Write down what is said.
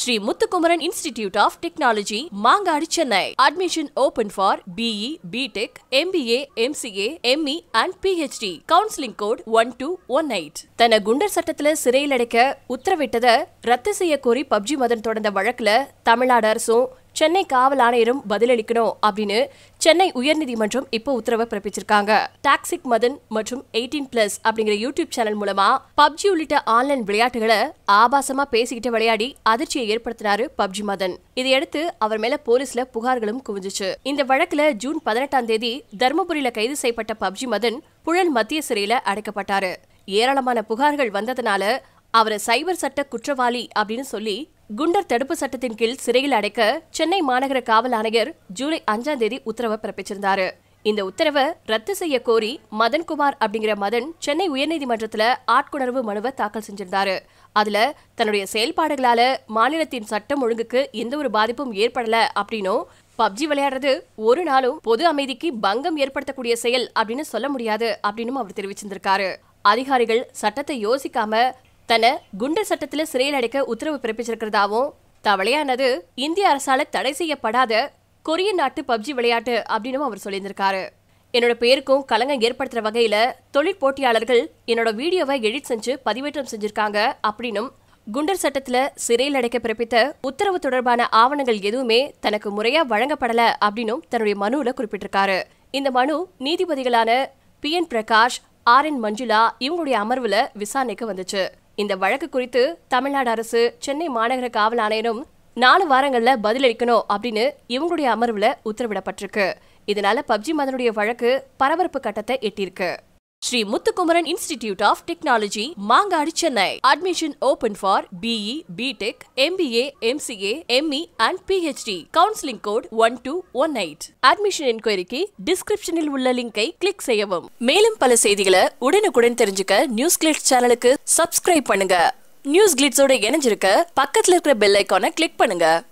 Sri Muthukumaran institute of technology Mangadu Chennai admission open for BE BTech MBA MCA ME and PhD counselling code one two one eight தன குண்டர் சட்டத்துல சிறையில் அடைக்க உத்தரவிட்டதை ரத்து செய்ய கோரி பப்ஜி மதன் தொடர்ந்த வழக்குல தமிழ்நாடு அரசும் சென்னை காவல் ஆணையரும் பதிலளிக்கணும் அப்படின்னு சென்னை உயர்நீதிமன்றம் இப்போ உத்தரவை பிறப்பிச்சிருக்காங்க டாக்ஸிக் மதன் மற்றும் எயிட்டீன் பிளஸ் அப்படிங்கிற யூடியூப் சேனல் மூலமா பப்ஜி உள்ளிட்ட ஆன்லைன் விளையாட்டுகளை ஆபாசமா பேசிக்கிட்டு விளையாடி அதிர்ச்சியை ஏற்படுத்தினாரு பப்ஜி மதன் இதையடுத்து அவர் மேல போலீஸ்ல புகார்களும் குவிஞ்சிச்சு இந்த வழக்குல ஜூன் பதினெட்டாம் தேதி தர்மபுரியில கைது செய்யப்பட்ட பப்ஜி மதன் புழல் மத்திய சிறையில அடைக்கப்பட்டாரு ஏராளமான புகார்கள் வந்ததுனால அவரை சைபர் சட்ட குற்றவாளி அப்படின்னு சொல்லி குண்டர் தடுப்பு சட்டத்தின் கீழ் சிறையில் அடைக்க சென்னை மாநகர காவல் ஆணையர் ஜூலை அஞ்சாம் தேதி உத்தரவை பிறப்பிச்சிருந்தாரு இந்த உத்தரவை ரத்து செய்ய கோரி மதன்குமார் அப்படிங்கிற மதன் சென்னை உயர்நீதிமன்றத்துல ஆட்கொணர்வு மனுவை தாக்கல் செஞ்சிருந்தாரு அதுல தன்னுடைய செயல்பாடுகளால மாநிலத்தின் சட்டம் ஒழுங்குக்கு எந்த ஒரு பாதிப்பும் ஏற்படல அப்படின்னும் பப்ஜி விளையாடுறது ஒரு நாளும் பொது அமைதிக்கு பங்கம் ஏற்படுத்தக்கூடிய செயல் அப்படின்னு சொல்ல முடியாது அப்படின்னு அவர் தெரிவிச்சிருந்திருக்காரு அதிகாரிகள் சட்டத்தை யோசிக்காம தன்னை குண்டர் சட்டத்தில் சிறையில் அடைக்க உத்தரவு பிறப்பிச்சிருக்கிறதாவும் தவளையானது இந்திய அரசால தடை செய்யப்படாத கொரிய நாட்டு பப்ஜி விளையாட்டு அப்படின்னு அவர் சொல்லியிருந்திருக்காரு என்னோட பேருக்கும் கலங்கம் ஏற்படுத்துற வகையில போட்டியாளர்கள் என்னோட வீடியோவை எடிட் செஞ்சு பதிவேற்றம் செஞ்சிருக்காங்க அப்படின்னும் குண்டர் சட்டத்துல சிறையில் அடைக்க பிறப்பித்த உத்தரவு தொடர்பான ஆவணங்கள் எதுவுமே தனக்கு முறையா வழங்கப்படல அப்படின்னும் தன்னுடைய மனுவில் குறிப்பிட்டிருக்காரு இந்த மனு நீதிபதிகளான P N Prakash R N Manjula இவங்களுடைய அமர்வுல விசாரணைக்கு வந்துச்சு இந்த வழக்கு குறித்து தமிழ்நாடு அரசு சென்னை மாநகர காவல் ஆணையரும் நாலு வாரங்கள்ல பதிலளிக்கணும் அப்படின்னு இவங்களுடைய அமர்வுல உத்தரவிடப்பட்டிருக்கு இதனால பப்ஜி மதனுடைய வழக்கு பரபரப்பு கட்டத்தை எட்டியிருக்கு Sri Muthukumaran institute of technology Mangadu Chennai admission open for BE BTech MBA MCA ME and PhD counselling code one two one eight admission என்கொயரிக்கு டிஸ்கிரிப்ஷனில் உள்ள லிங்கை கிளிக் செய்யவும் மேலும் பல செய்திகளை உடனுக்குடன் தெரிஞ்சுக்க நியூஸ் கிளிட்ஸ் சேனலுக்கு சப்ஸ்கிரைப் பண்ணுங்க நியூஸ் கிளிட்ஸோட இணைஞ்சிருக்க பக்கத்தில் இருக்கிற பெல் ஐக்கான கிளிக் பண்ணுங்க